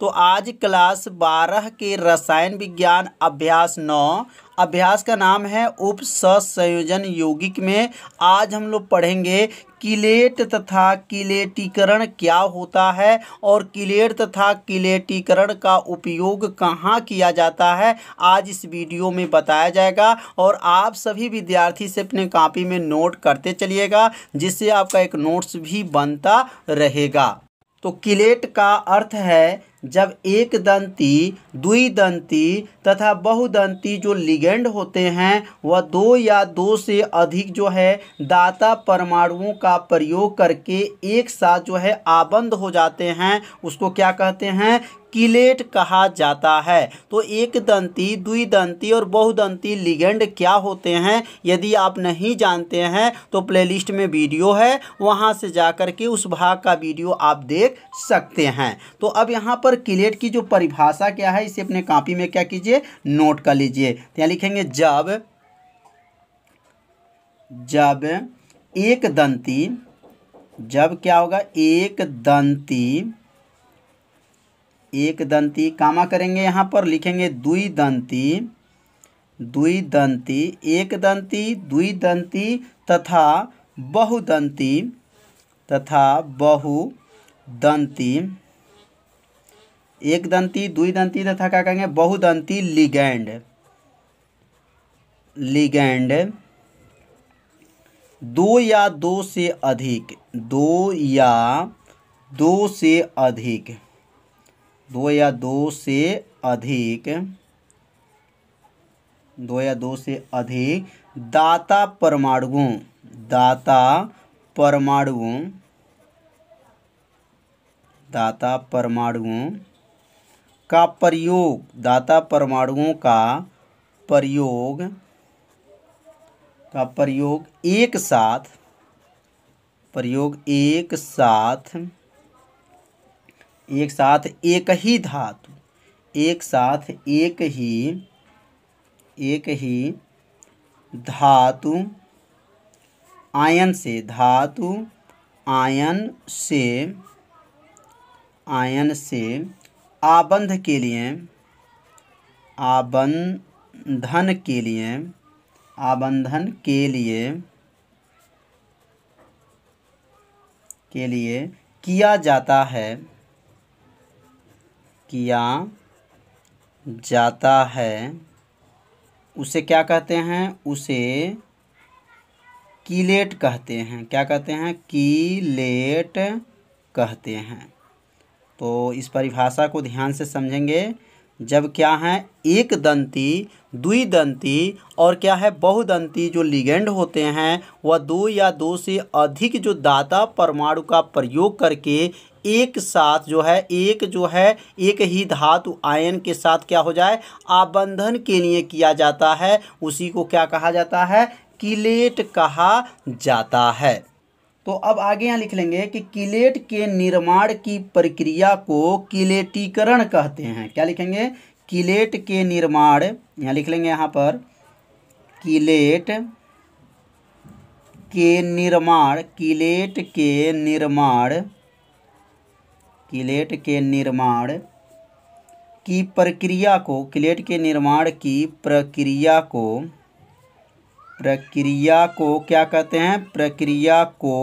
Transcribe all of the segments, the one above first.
तो आज क्लास बारह के रसायन विज्ञान अभ्यास नौ अभ्यास का नाम है उप संयोजन यौगिक में आज हम लोग पढ़ेंगे किलेट तथा किलेटीकरण क्या होता है और किलेट तथा किलेटीकरण का उपयोग कहाँ किया जाता है आज इस वीडियो में बताया जाएगा और आप सभी विद्यार्थी से अपने कॉपी में नोट करते चलिएगा जिससे आपका एक नोट्स भी बनता रहेगा तो किलेट का अर्थ है जब एक दंती दुई दंती तथा बहुदंती जो लिगेंड होते हैं वह दो या दो से अधिक जो है दाता परमाणुओं का प्रयोग करके एक साथ जो है आबंद हो जाते हैं उसको क्या कहते हैं किलेट कहा जाता है तो एक दंती दुई दंती और बहुदंती लिगेंड क्या होते हैं यदि आप नहीं जानते हैं तो प्लेलिस्ट में वीडियो है वहाँ से जा कर के उस भाग का वीडियो आप देख सकते हैं तो अब यहाँ पर पर किलेट की जो परिभाषा क्या है इसे अपने कॉपी में क्या कीजिए नोट कर लीजिए तो यहाँ लिखेंगे जब जब एक दंती जब क्या होगा एक दंती एक दंती कामा करेंगे यहाँ पर लिखेंगे दुई दंती दुई दंती एक दंती दुई दंती तथा बहुदंती तथा बहुदंती एक दंती दंती तथा क्या कहेंगे बहुदंती लिगैंड लिगैंड दो या दो से अधिक दो या दो से अधिक दो या दो से अधिक दो या दो से अधिक दाता परमाणुओं दाता परमाणुओं दाता परमाणुओं का प्रयोग दाता परमाणुओं का प्रयोग का प्रयोग एक साथ प्रयोग एक साथ एक साथ एक ही धातु एक साथ एक ही एक ही धातु आयन से धातु आयन से आयन से आबंध के लिए आबंधन के लिए आबंधन के लिए के लिए किया जाता है किया जाता है उसे क्या कहते हैं उसे कीलेट कहते हैं क्या कहते हैं कीलेट कहते हैं तो इस परिभाषा को ध्यान से समझेंगे जब क्या है एक दंती दंती और क्या है बहुदंती जो लिगेंड होते हैं वह दो या दो से अधिक जो दाता परमाणु का प्रयोग करके एक साथ जो है एक जो है एक ही धातु आयन के साथ क्या हो जाए आबंधन के लिए किया जाता है उसी को क्या कहा जाता है किलेट कहा जाता है तो अब आगे यहाँ लिख लेंगे कि किलेट के निर्माण की प्रक्रिया को किलेटीकरण कहते हैं क्या लिखेंगे किलेट के निर्माण यहाँ लिख लेंगे यहाँ पर किलेट के निर्माण किलेट के निर्माण किलेट के निर्माण की प्रक्रिया को किलेट के निर्माण की प्रक्रिया को प्रक्रिया को क्या कहते हैं प्रक्रिया को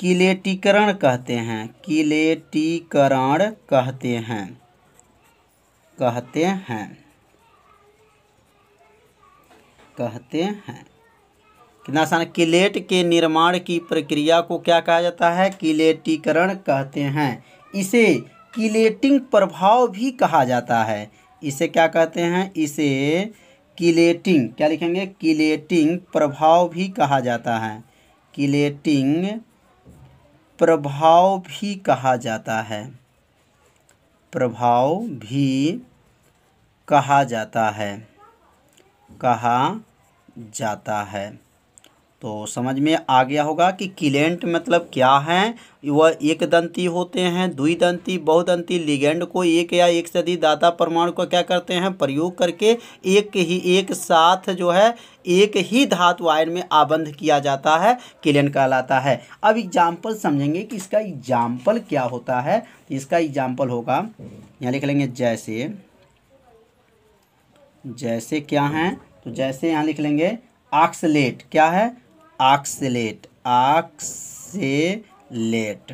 किलेटीकरण कहते हैं किलेटीकरण कहते हैं कहते हैं कहते हैं कितना आसान किलेट के निर्माण की प्रक्रिया को क्या कहा जाता है किलेटीकरण कहते हैं इसे किलेटिंग प्रभाव भी कहा जाता है इसे क्या कहते हैं इसे किलेटिंग क्या लिखेंगे किलेटिंग प्रभाव भी कहा जाता है किलेटिंग प्रभाव भी कहा जाता है प्रभाव भी कहा जाता है कहा जाता है तो समझ में आ गया होगा कि किलेंट मतलब क्या है वह एक दंती होते हैं दुई दंती बहुदंती लिगेंड को एक या एक से अधिक दाता परमाणु को क्या करते हैं प्रयोग करके एक ही एक साथ जो है एक ही धातु आयन में आबंध किया जाता है किलेंट कहलाता है अब एग्जाम्पल समझेंगे कि इसका एग्जाम्पल क्या होता है इसका एग्जाम्पल होगा यहाँ लिख लेंगे जैसे जैसे क्या हैं तो जैसे यहाँ लिख लेंगे ऑक्सलेट क्या है आक्सलेट आक्सेलेट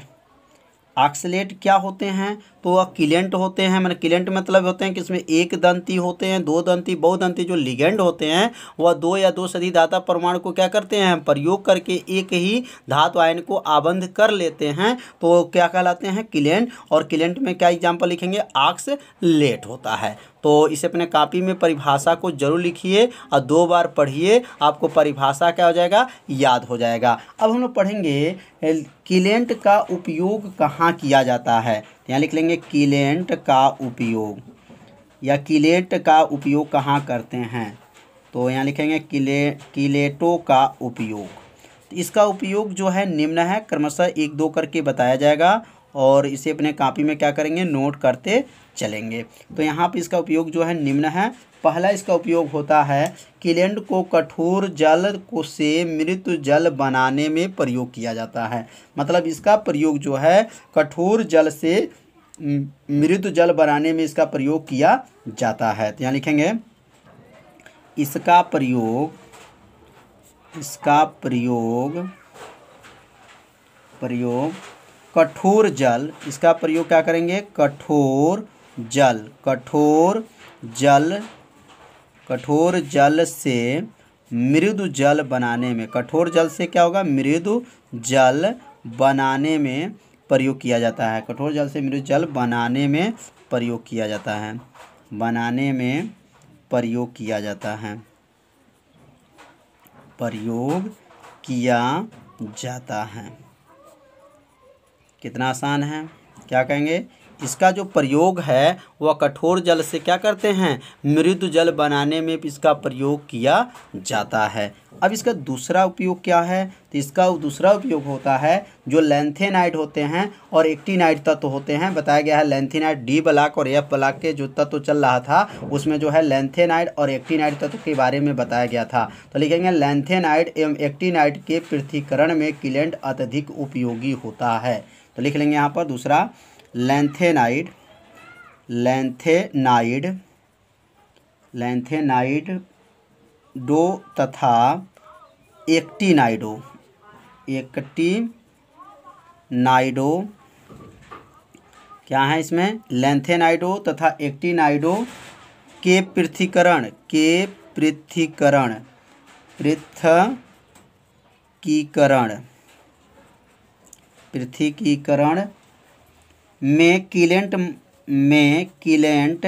आक्सलेट क्या होते हैं तो वह किलेंट होते हैं मैंने किलेंट मतलब होते हैं कि इसमें एक दंती होते हैं दो दंती बहुदंती जो लिगेंड होते हैं वह दो या दो से अधिक धाता परमाणु को क्या करते हैं प्रयोग करके एक ही धातु आयन को आबंध कर लेते हैं तो क्या कहलाते हैं किलेंट और किलेंट में क्या एग्जाम्पल लिखेंगे आक्स लेट होता है तो इसे अपने कापी में परिभाषा को जरूर लिखिए और दो बार पढ़िए आपको परिभाषा क्या हो जाएगा याद हो जाएगा अब हम लोग पढ़ेंगे किलेंट का उपयोग कहाँ किया जाता है यहाँ लिख लेंगे किलेंट का उपयोग या किलेट का उपयोग कहाँ करते हैं तो यहाँ लिखेंगे किले किलेटो का उपयोग तो इसका उपयोग जो है निम्न है क्रमशः एक दो करके बताया जाएगा और इसे अपने कापी में क्या करेंगे नोट करते चलेंगे तो यहाँ पर इसका उपयोग जो है निम्न है पहला इसका उपयोग होता है किलेंड को कठोर जल को से मृत जल बनाने में प्रयोग किया जाता है मतलब इसका प्रयोग जो है कठोर जल से मृत जल बनाने में इसका प्रयोग किया जाता है तो यहाँ लिखेंगे इसका प्रयोग इसका प्रयोग प्रयोग कठोर जल इसका प्रयोग क्या करेंगे कठोर जल कठोर जल कठोर जल से मृदु जल बनाने में कठोर जल से क्या होगा मृदु जल बनाने में प्रयोग किया जाता है कठोर जल से मृदु जल बनाने में प्रयोग किया जाता है बनाने में प्रयोग किया जाता है प्रयोग किया जाता है कितना आसान है क्या कहेंगे इसका जो प्रयोग है वह कठोर जल से क्या करते हैं मृदु जल बनाने में इसका प्रयोग किया जाता है अब इसका दूसरा उपयोग क्या है तो इसका दूसरा उपयोग होता है जो लेंथेनाइड होते हैं और एक्टिनाइड तत्व तो होते हैं बताया गया है लेंथेनाइड डी ब्लाक और एफ ब्लाक के जो तत्व तो चल रहा था उसमें जो है लेंथेनाइड और एक्टिनाइड तत्व तो के बारे में बताया गया था तो लिखेंगे लेंथेनाइड एवं एक्टिनाइड के पृथ्वीकरण में किलेंट अत्यधिक उपयोगी होता है तो लिख लेंगे यहाँ पर दूसरा लेंथेनाइड लेंथेनाइड लेंथेनाइड डो तथा एक्टिनाइडो एक्टिनाइडो क्या है इसमें लेंथेनाइडो तथा एक्टिनाइडो के पृथ्वीकरण के पृथ्वीकरण पृथकीकरण पृथ्वीकरण में किलेंट में किलेंट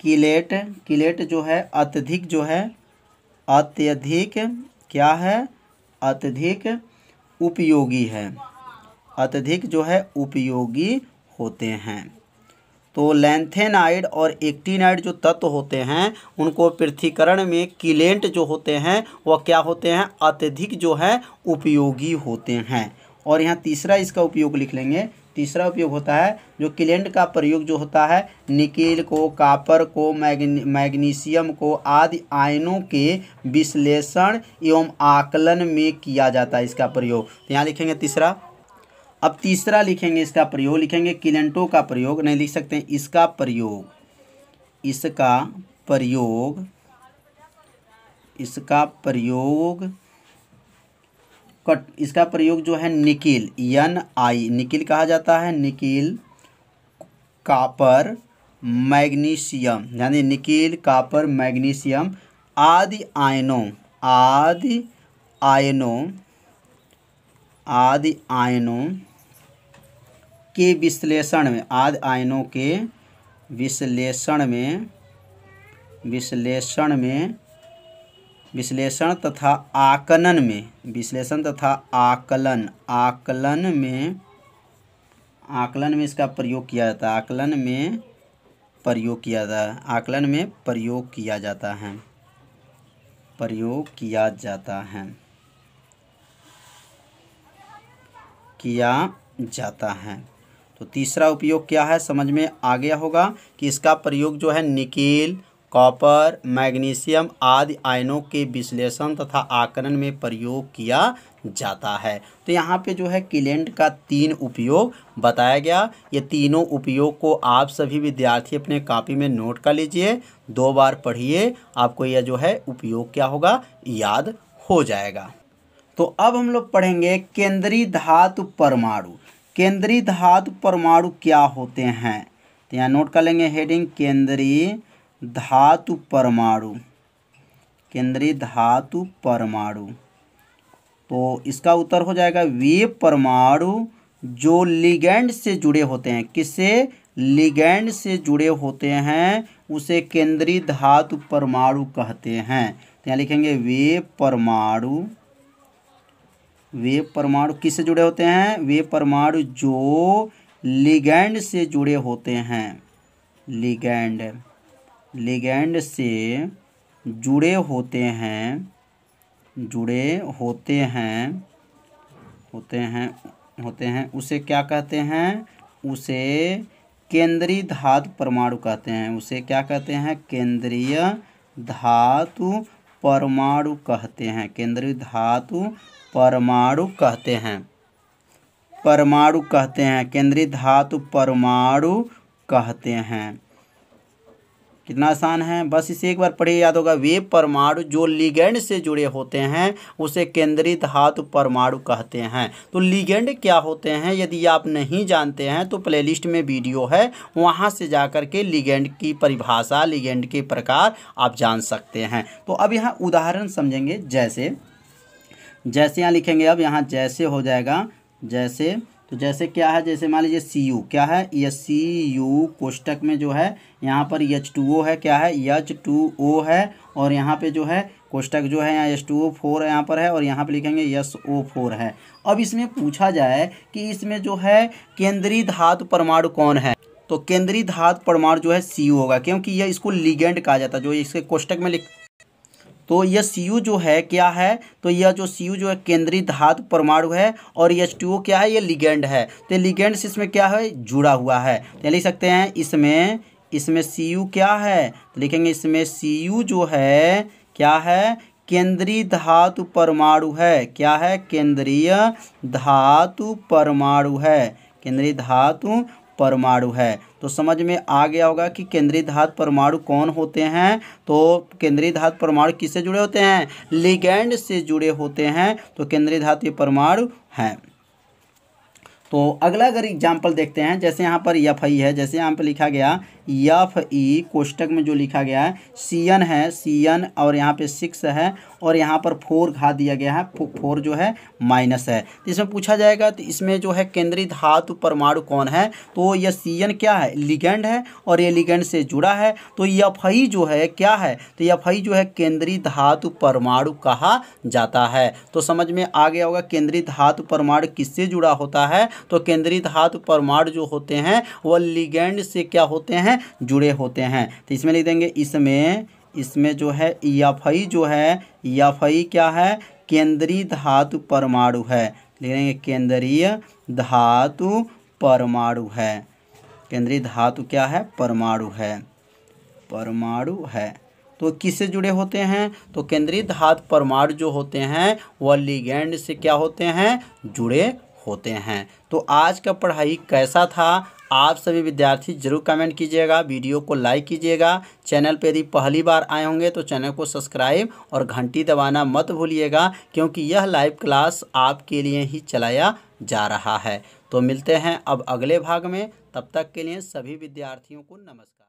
किलेट किलेट जो है अत्यधिक जो है अत्यधिक क्या है अत्यधिक उपयोगी है अत्यधिक जो है उपयोगी होते हैं तो लेंथेनाइड और एक्टिनाइड जो तत्व होते हैं उनको पृथ्वीकरण में किलेंट जो होते हैं वह क्या होते हैं अत्यधिक जो है उपयोगी होते हैं और यहाँ तीसरा इसका उपयोग लिख लेंगे तीसरा उपयोग होता है जो क्लेंट का प्रयोग जो होता है निकेल को कापर को मैग्नीशियम को आदि आयनों के विश्लेषण एवं आकलन में किया जाता है इसका प्रयोग तो यहाँ लिखेंगे तीसरा अब तीसरा लिखेंगे इसका प्रयोग लिखेंगे क्लेंटों का प्रयोग नहीं लिख सकते हैं इसका प्रयोग इसका प्रयोग इसका प्रयोग कट इसका प्रयोग जो है निकिल एन आई निकिल कहा जाता है निकिल कापर मैग्नीशियम यानी निकिल कापर मैग्नीशियम आदि आयनों आदि आयनों आदि आयनों के विश्लेषण में आदि आयनों के विश्लेषण में विश्लेषण में विश्लेषण तथा आकलन में विश्लेषण तथा आकलन आकलन में आकलन में इसका प्रयोग किया जाता है आकलन में प्रयोग किया जाता है आकलन में प्रयोग किया जाता है प्रयोग किया जाता है किया जाता है तो तीसरा उपयोग क्या है समझ में आ गया होगा कि इसका प्रयोग जो है निकेल कॉपर मैग्नीशियम आदि आयनों के विश्लेषण तथा आकरण में प्रयोग किया जाता है तो यहाँ पे जो है किलेंट का तीन उपयोग बताया गया ये तीनों उपयोग को आप सभी विद्यार्थी अपने कॉपी में नोट कर लीजिए दो बार पढ़िए आपको यह जो है उपयोग क्या होगा याद हो जाएगा तो अब हम लोग पढ़ेंगे केंद्रीय धातु परमाणु केंद्रीय धातु परमाणु क्या होते हैं तो यहाँ नोट कर लेंगे हेडिंग केंद्रीय धातु परमाणु केंद्रीय धातु परमाणु तो इसका उत्तर हो जाएगा वे परमाणु जो लिगेंड से जुड़े होते हैं किससे लिगेंड से जुड़े होते हैं उसे केंद्रीय धातु परमाणु कहते हैं तो यहाँ लिखेंगे वे परमाणु वे परमाणु किससे जुड़े होते हैं वे परमाणु जो लिगेंड से जुड़े होते हैं लिगेंड लिगैंड से जुड़े होते हैं जुड़े होते हैं होते हैं होते हैं उसे क्या कहते हैं उसे केंद्रीय धातु परमाणु कहते हैं उसे क्या कहते हैं केंद्रीय धातु परमाणु कहते हैं केंद्रीय धातु परमाणु कहते हैं परमाणु कहते हैं केंद्रीय धातु परमाणु कहते हैं कितना आसान है बस इसे एक बार पढ़िए याद होगा वे परमाणु जो लिगेंड से जुड़े होते हैं उसे केंद्रित धातु परमाणु कहते हैं तो लिगेंड क्या होते हैं यदि आप नहीं जानते हैं तो प्लेलिस्ट में वीडियो है वहाँ से जा कर के लिगेंड की परिभाषा लिगेंड के प्रकार आप जान सकते हैं तो अब यहाँ उदाहरण समझेंगे जैसे जैसे यहाँ लिखेंगे अब यहाँ जैसे हो जाएगा जैसे तो जैसे क्या है जैसे मान लीजिए सी यू क्या है ये सी यू कोष्टक में जो है यहाँ पर एच टू ओ है क्या है एच टू ओ है और यहाँ पे जो है कोष्टक जो है यहाँ एस टू ओ फोर यहाँ पर है और यहाँ पे लिखेंगे एस ओ फोर है अब इसमें पूछा जाए कि इसमें जो है केंद्रीय धातु परमाणु कौन है तो केंद्रीय धातु परमाणु जो है सी होगा क्योंकि यह इसको लिगेंड कहा जाता है जो इसके कोष्टक में लिख तो यह सी जो है क्या है तो यह जो सी जो है केंद्रीय धातु परमाणु है और एच क्या है यह लिगेंड है तो लिगेंड से इसमें क्या है जुड़ा हुआ है तो लिख सकते हैं इसमें इसमें सी क्या है तो लिखेंगे इसमें सी जो है क्या है केंद्रीय धातु परमाणु है क्या है केंद्रीय धातु परमाणु है केंद्रीय धातु परमाणु है तो समझ में आ गया होगा कि केंद्रीय धात परमाणु कौन होते हैं तो केंद्रीय धातु परमाणु किससे जुड़े होते हैं लिगेंड से जुड़े होते हैं तो केंद्रीय धातु परमाणु हैं तो अगला अगर एग्जाम्पल देखते हैं जैसे यहाँ पर यफ आई है जैसे यहाँ पर लिखा गया यफ ई कोष्टक में जो लिखा गया है सी एन है सी एन और यहाँ पे सिक्स है और यहाँ पर फोर घा दिया गया है फो, फोर जो है माइनस है तो इसमें पूछा जाएगा तो इसमें जो है केंद्रीय धातु परमाणु कौन है तो यह सी एन क्या है लिगेंड है और ये लिगेंड से जुड़ा है तो यफ आई जो है क्या है तो यफ आई जो है केंद्रीय धातु परमाणु कहा जाता है तो समझ में आ गया होगा केंद्रीय धातु परमाणु किससे जुड़ा होता है तो केंद्रीय धातु परमाणु जो होते हैं वह लिगेंड से क्या होते हैं जुड़े होते हैं तो इसमें लिख देंगे इसमें इसमें जो है याफई e जो है याफई e क्या है केंद्रीय धातु परमाणु है लिख देंगे केंद्रीय धातु परमाणु है केंद्रीय धातु क्या है परमाणु है परमाणु है तो किससे जुड़े होते हैं तो केंद्रीय धातु परमाणु जो होते हैं वह लिगेंड से क्या होते हैं जुड़े होते हैं तो आज का पढ़ाई कैसा था आप सभी विद्यार्थी जरूर कमेंट कीजिएगा वीडियो को लाइक कीजिएगा चैनल पर यदि पहली बार आए होंगे तो चैनल को सब्सक्राइब और घंटी दबाना मत भूलिएगा क्योंकि यह लाइव क्लास आपके लिए ही चलाया जा रहा है तो मिलते हैं अब अगले भाग में तब तक के लिए सभी विद्यार्थियों को नमस्कार